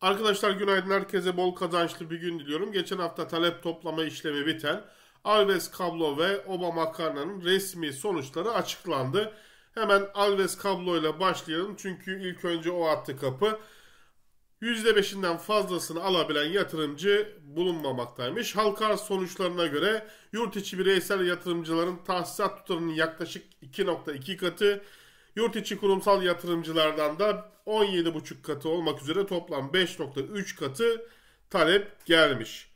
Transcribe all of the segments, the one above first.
Arkadaşlar günaydın herkese bol kazançlı bir gün diliyorum. Geçen hafta talep toplama işlemi biten Alves kablo ve Obama makarnanın resmi sonuçları açıklandı. Hemen Alves kablo ile başlayalım çünkü ilk önce o attı kapı. %5'inden fazlasını alabilen yatırımcı bulunmamaktaymış. Halka sonuçlarına göre yurt içi bireysel yatırımcıların tahsisat tutarının yaklaşık 2.2 katı, Yurt içi kurumsal yatırımcılardan da 17,5 katı olmak üzere toplam 5,3 katı talep gelmiş.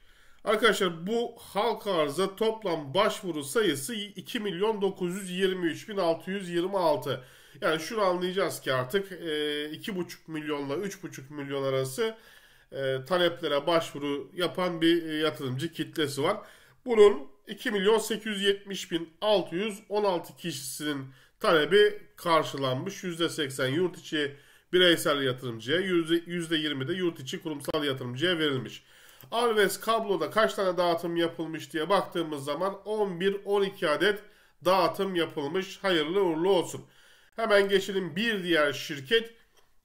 Arkadaşlar bu halk arıza toplam başvuru sayısı 2 milyon 923 bin 626. Yani şunu anlayacağız ki artık 2,5 e, milyonla 3,5 milyon arası e, taleplere başvuru yapan bir e, yatırımcı kitlesi var. Bunun 2 milyon 870 bin 616 kişisinin talebi karşılanmış. %80 yurt içi bireysel yatırımcıya, %20 de yurt içi kurumsal yatırımcıya verilmiş. Alves kabloda kaç tane dağıtım yapılmış diye baktığımız zaman 11-12 adet dağıtım yapılmış. Hayırlı uğurlu olsun. Hemen geçelim bir diğer şirket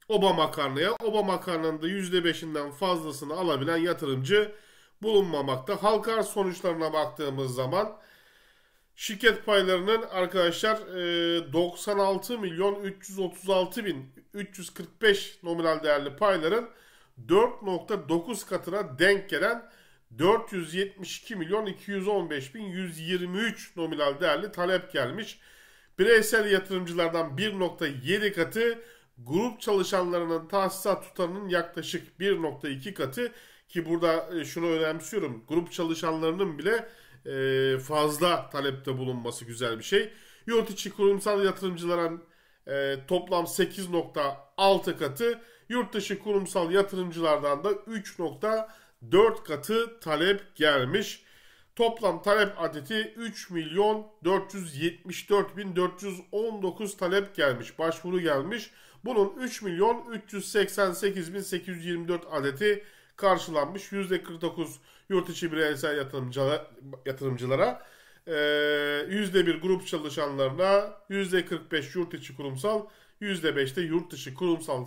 Oba Makarna'ya. Oba Makarna'nın da %5'inden fazlasını alabilen yatırımcı bulunmamakta. Halkar sonuçlarına baktığımız zaman Şirket paylarının arkadaşlar 96 e, milyon 336 bin 345 nominal değerli payların 4.9 katına denk gelen 472 milyon 215 bin 123 nominal değerli talep gelmiş. Bireysel yatırımcılardan 1.7 katı, grup çalışanlarının tahsisat tutarının yaklaşık 1.2 katı ki burada e, şunu önemsiyorum. Grup çalışanlarının bile e, fazla talepte bulunması güzel bir şey. Yurt içi kurumsal yatırımcıların e, toplam 8.6 katı, yurt dışı kurumsal yatırımcılardan da 3.4 katı talep gelmiş. Toplam talep adeti 3 milyon 474 bin 419 talep gelmiş, başvuru gelmiş. Bunun 3 milyon 388 bin 824 adeti karşılanmış. %49 yurt içi bireysel yatırımcılara, yatırımcılara %1 e, grup çalışanlarına, %45 yurt içi kurumsal, %5'te yurt dışı kurumsal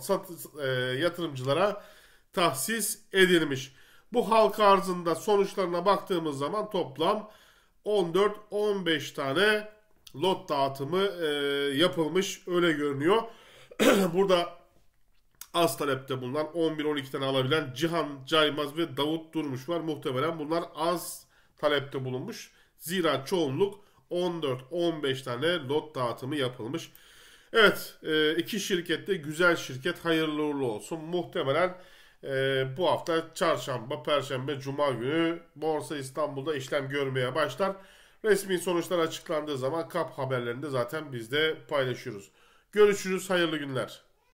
e, yatırımcılara tahsis edilmiş. Bu halk arzında sonuçlarına baktığımız zaman toplam 14-15 tane lot dağıtımı e, yapılmış öyle görünüyor. Burada az talepte bulunan 11-12 tane alabilen Cihan Caymaz ve Davut Durmuş var. Muhtemelen bunlar az talepte bulunmuş. Zira çoğunluk 14-15 tane lot dağıtımı yapılmış. Evet e, iki şirket de güzel şirket hayırlı uğurlu olsun. Muhtemelen e, bu hafta çarşamba, perşembe, cuma günü Borsa İstanbul'da işlem görmeye başlar. Resmi sonuçlar açıklandığı zaman kap haberlerinde zaten biz de paylaşıyoruz. Görüşürüz, hayırlı günler.